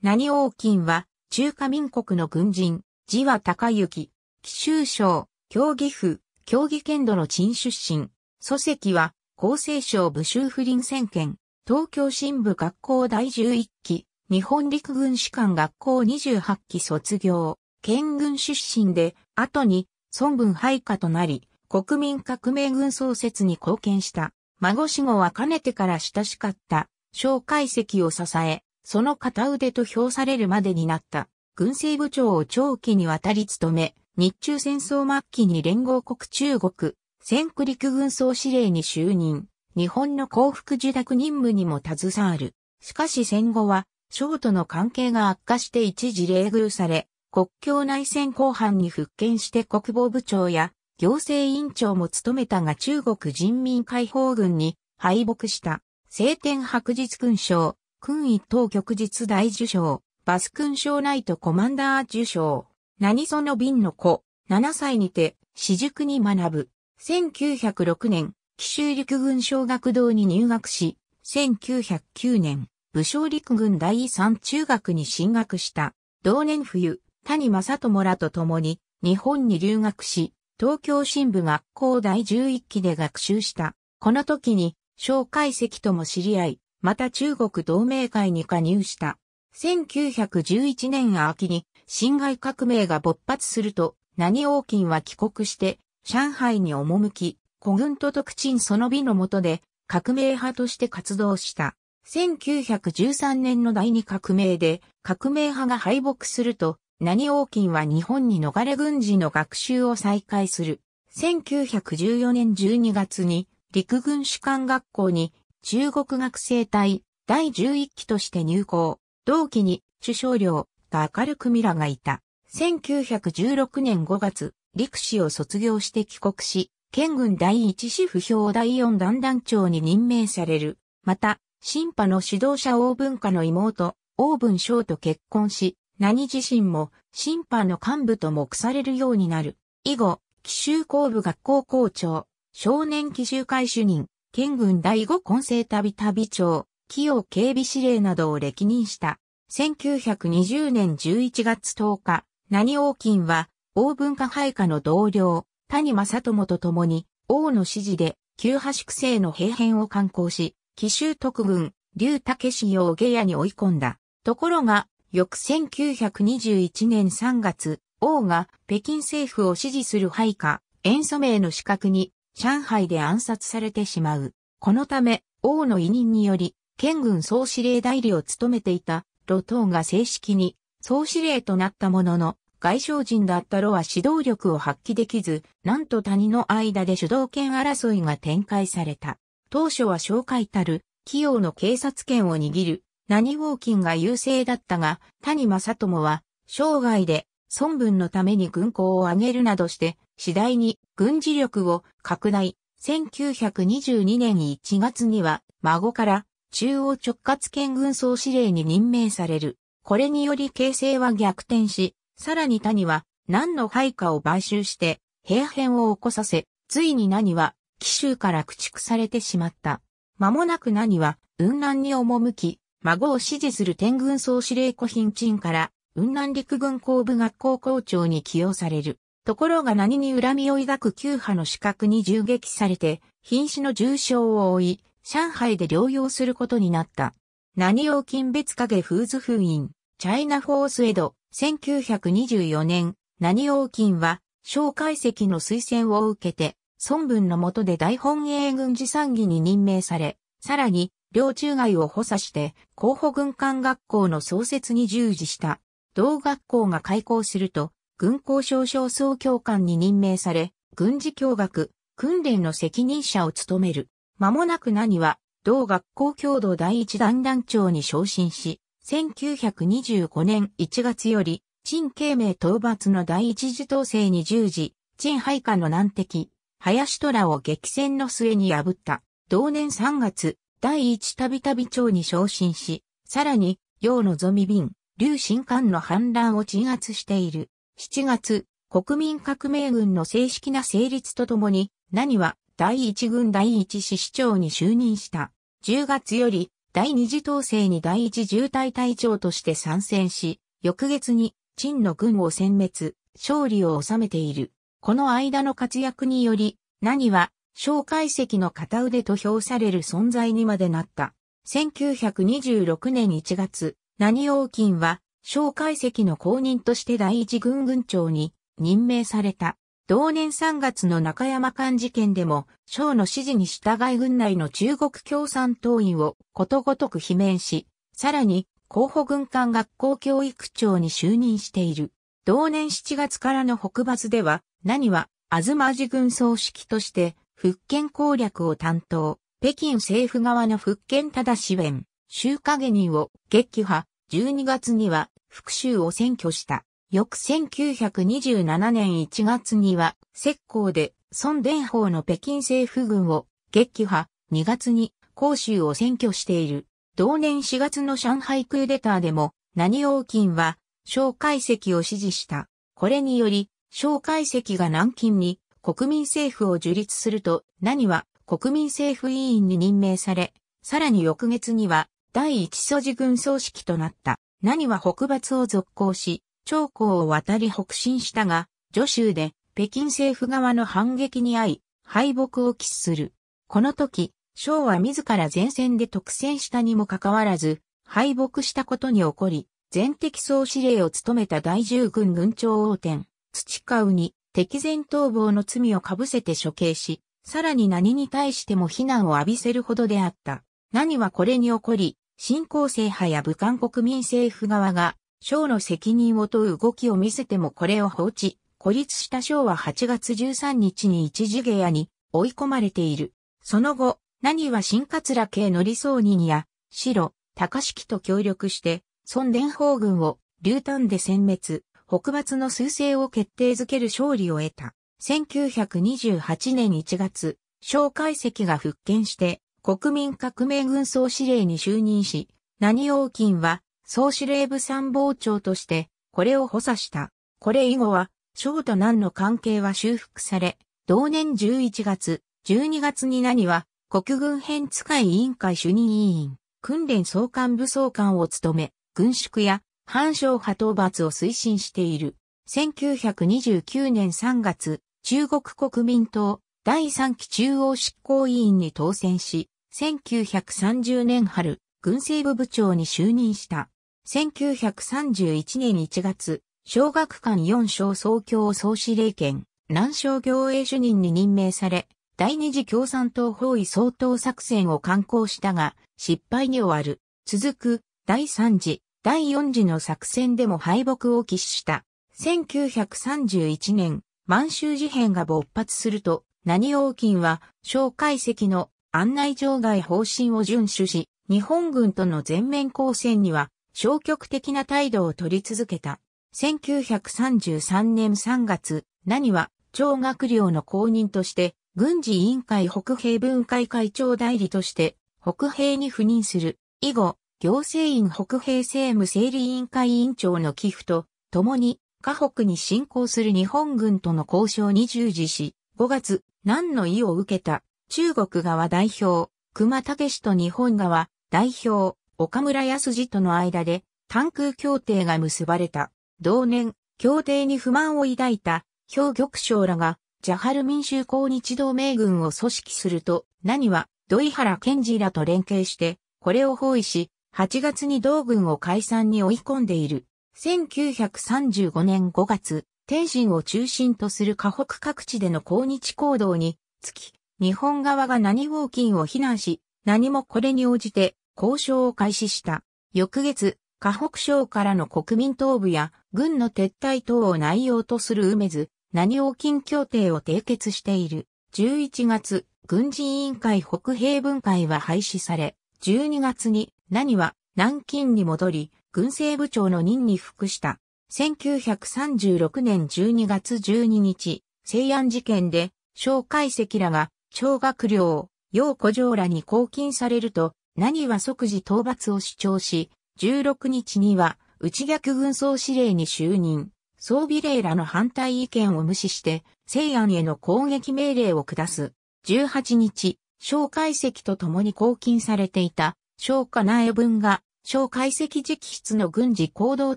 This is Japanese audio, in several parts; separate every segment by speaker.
Speaker 1: 何王金は、中華民国の軍人、字は高幸、紀州省、競技府、競技県土の陳出身。祖籍は、厚生省武州不倫宣言、東京新部学校第11期、日本陸軍士官学校28期卒業、県軍出身で、後に、孫文配下となり、国民革命軍創設に貢献した。孫死後はかねてから親しかった、蒋介石を支え、その片腕と評されるまでになった、軍政部長を長期にわたり務め、日中戦争末期に連合国中国、戦区陸軍総司令に就任、日本の幸福受諾任務にも携わる。しかし戦後は、省との関係が悪化して一時冷遇され、国境内戦後半に復権して国防部長や行政委員長も務めたが中国人民解放軍に敗北した。青天白日勲章、勲一等局日大受賞、バス勲章ナイトコマンダー受賞、何その瓶の子、7歳にて、私塾に学ぶ。1906年、紀州陸軍小学堂に入学し、1909年、武将陸軍第三中学に進学した。同年冬、谷正智らと共に、日本に留学し、東京新部学校第11期で学習した。この時に、小介析とも知り合い、また中国同盟会に加入した。1911年秋に辛亥革命が勃発すると、何王金は帰国して、上海に赴き、古軍と特鎮その美の下で、革命派として活動した。1913年の第二革命で、革命派が敗北すると、何王金は日本に逃れ軍事の学習を再開する。1914年12月に、陸軍士官学校に中国学生隊第11期として入校。同期に、主将寮が明るくミラがいた。1916年5月、陸士を卒業して帰国し、県軍第1師不評第4団団長に任命される。また、新派の指導者王文化の妹、王文章と結婚し、何自身も新派の幹部と目されるようになる。以後、奇襲工部学校校長、少年奇襲会主任、県軍第五混成旅旅長、企業警備司令などを歴任した。1920年11月10日、何王金は、王文化配下の同僚、谷正友と共に、王の指示で、旧派宿政の平変を観光し、奇襲特軍、竜武氏を下野に追い込んだ。ところが、翌1921年3月、王が北京政府を支持する配下、塩素名の資格に上海で暗殺されてしまう。このため、王の委任により、県軍総司令代理を務めていた、ロトーが正式に総司令となったものの、外省人だったロは指導力を発揮できず、なんと谷の間で主導権争いが展開された。当初は紹介たる、企業の警察権を握る、何王金が優勢だったが、谷正友は、生涯で、孫文のために軍港を挙げるなどして、次第に軍事力を拡大。1922年1月には孫から中央直轄県軍総司令に任命される。これにより形勢は逆転し、さらに谷は何の配下を買収して平変を起こさせ、ついに何は奇襲から駆逐されてしまった。間もなく何は雲南に赴き、孫を支持する天軍総司令古品鎮から雲南陸軍工部学校校長に起用される。ところが何に恨みを抱く旧派の資格に銃撃されて、瀕死の重傷を負い、上海で療養することになった。何用金別影フーズ封印、チャイナフォースエド、1924年、何用金は、小解析の推薦を受けて、孫文の下で大本営軍事参議に任命され、さらに、領中外を補佐して、候補軍艦学校の創設に従事した。同学校が開校すると、軍工省少総教官に任命され、軍事教学、訓練の責任者を務める。間もなく何は、同学校共同第一団団長に昇進し、1925年1月より、陳慶明討伐の第一次統制に従事、陳配下の難敵、林虎を激戦の末に破った。同年3月、第一たびたび長に昇進し、さらに、楊のぞみ便、劉新官の反乱を鎮圧している。7月、国民革命軍の正式な成立とともに、何は第一軍第一師市長に就任した。10月より第二次統制に第一渋滞隊長として参戦し、翌月に陳の軍を殲滅、勝利を収めている。この間の活躍により、何は、蒋介石の片腕と評される存在にまでなった。1926年1月、何王金は、小解析の公認として第一軍軍長に任命された。同年3月の中山間事件でも、省の指示に従い軍内の中国共産党員をことごとく罷免し、さらに、候補軍艦学校教育長に就任している。同年7月からの北伐では、何は、東寺軍総指揮として、復権攻略を担当、北京政府側の復権ただし弁、周華人を撃破、12月には福州を占拠した。翌1927年1月には、石膏で孫伝法の北京政府軍を撃破、2月に甲州を占拠している。同年4月の上海クーデターでも、何王金は、蒋介石を支持した。これにより、蒋介石が南京に国民政府を樹立すると、何は国民政府委員に任命され、さらに翌月には第一素地軍総指揮となった。何は北伐を続行し、長江を渡り北進したが、徐州で北京政府側の反撃に遭い、敗北を喫する。この時、昭は自ら前線で特選したにもかかわらず、敗北したことに起こり、全敵総司令を務めた大従軍軍長王天、土川に敵前逃亡の罪をかぶせて処刑し、さらに何に対しても非難を浴びせるほどであった。何はこれに起こり、新興政派や武漢国民政府側が、省の責任を問う動きを見せてもこれを放置、孤立した省は8月13日に一時下野に追い込まれている。その後、何は新桂系の理想人や、白、高敷と協力して、孫伝法軍を、流丹で殲滅、北伐の趨勢を決定づける勝利を得た。1928年1月、蒋解析が復権して、国民革命軍総司令に就任し、何王金は総司令部参謀長としてこれを補佐した。これ以後は、省と南の関係は修復され、同年11月、12月に何は国軍編使い委員会主任委員、訓練総監部総監を務め、軍縮や反省派討伐を推進している。1929年3月、中国国民党第3期中央執行委員に当選し、1930年春、軍政部部長に就任した。1931年1月、小学館4省総教総司令権、南省行営主任に任命され、第二次共産党包囲総統作戦を敢行したが、失敗に終わる。続く、第3次、第4次の作戦でも敗北を喫した。1931年、満州事変が勃発すると、何王金は、小介石の案内場外方針を遵守し、日本軍との全面交戦には消極的な態度を取り続けた。1933年3月、何は、長学寮の公認として、軍事委員会北平分会会長代理として、北平に赴任する。以後、行政院北平政務整理委員会委員長の寄付と、共に、河北に侵攻する日本軍との交渉に従事し、5月、何の意を受けた、中国側代表、熊武氏と日本側代表、岡村康次との間で、単空協定が結ばれた。同年、協定に不満を抱いた、兵玉将らが、ジャハル民衆抗日同盟軍を組織すると、何は、土井原健二らと連携して、これを包囲し、8月に同軍を解散に追い込んでいる。1935年5月、天津を中心とする河北各地での抗日行動に、月、日本側が何王金を非難し、何もこれに応じて交渉を開始した。翌月、河北省からの国民東部や軍の撤退等を内容とする梅津、何王金協定を締結している。11月、軍事委員会北平分会は廃止され、12月に何は南京に戻り、軍政部長の任に服した。1936年12月12日、西安事件で、蒋介石らが張学寮、要古城らに拘禁されると、何は即時討伐を主張し、16日には内逆軍総司令に就任、装備令らの反対意見を無視して、西安への攻撃命令を下す。18日、小解析と共に拘禁されていた、小家内文が、小解析直筆の軍事行動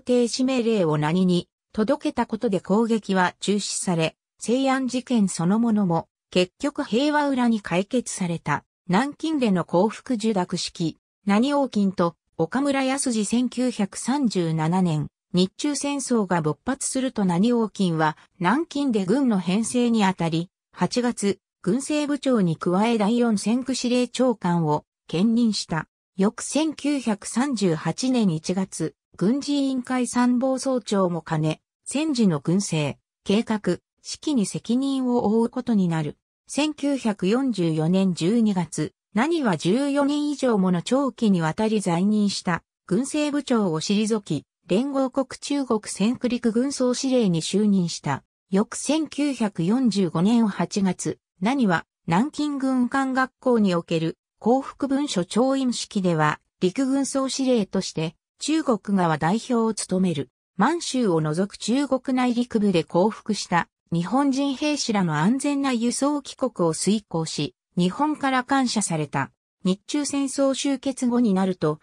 Speaker 1: 停止命令を何に、届けたことで攻撃は中止され、西安事件そのものも結局平和裏に解決された、南京での幸福受諾式、何王金と岡村康二1937年、日中戦争が勃発すると何王金は南京で軍の編成にあたり、8月、軍政部長に加え第四戦区司令長官を兼任した。翌1938年1月、軍事委員会参謀総長も兼ね、戦時の軍政、計画、指揮に責任を負うことになる。1944年12月、何は14年以上もの長期にわたり在任した軍政部長を退き、連合国中国戦区陸軍総司令に就任した。翌1945年8月、何は南京軍艦学校における幸福文書調印式では陸軍総司令として中国側代表を務める満州を除く中国内陸部で降伏した日本人兵士らの安全な輸送帰国を遂行し、日本から感謝された。日中戦争終結後になると、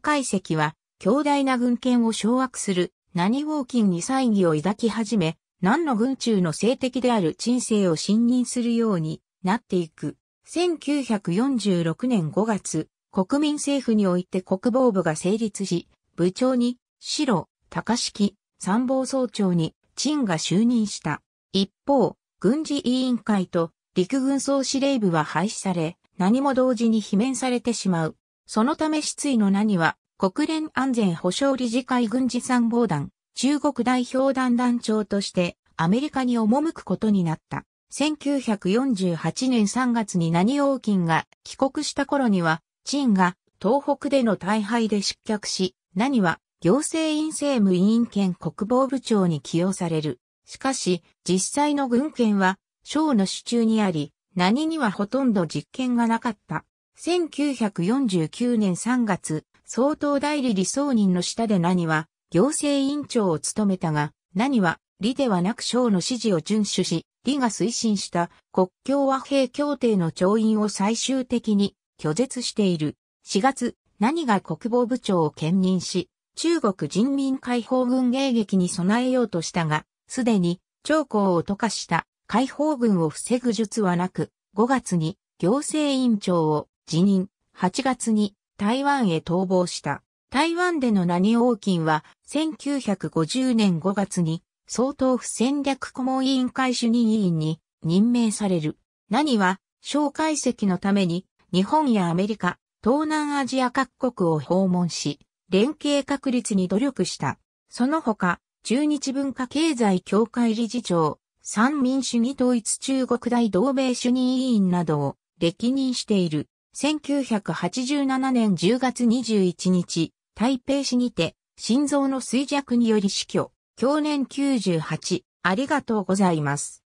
Speaker 1: 介石は強大な軍権を掌握する何王金に猜疑を抱き始め、何の軍中の性的である陳世を信任するようになっていく。1946年5月、国民政府において国防部が成立し、部長に、白、高式、参謀総長に、陳が就任した。一方、軍事委員会と陸軍総司令部は廃止され、何も同時に罷免されてしまう。そのため失意の何は、国連安全保障理事会軍事参謀団、中国代表団団長としてアメリカに赴くことになった。1948年3月に何王金が帰国した頃には、陳が東北での大敗で失脚し、何は行政院政務委員兼国防部長に起用される。しかし、実際の軍権は、省の手中にあり、何にはほとんど実権がなかった。1949年3月、総統代理理想人の下で何は、行政委員長を務めたが、何は、理ではなく省の指示を遵守し、理が推進した国境和平協定の調印を最終的に拒絶している。4月、何が国防部長を兼任し、中国人民解放軍迎撃に備えようとしたが、すでに長江を溶かした解放軍を防ぐ術はなく、5月に行政委員長を辞任、8月に台湾へ逃亡した。台湾での何王金は1950年5月に総統府戦略顧問委員会主任委員に任命される。何は、小介析のために日本やアメリカ、東南アジア各国を訪問し、連携確立に努力した。その他、中日文化経済協会理事長、三民主義統一中国大同盟主任委員などを歴任している。1987年10月21日、台北市にて、心臓の衰弱により死去。去年98、ありがとうございます。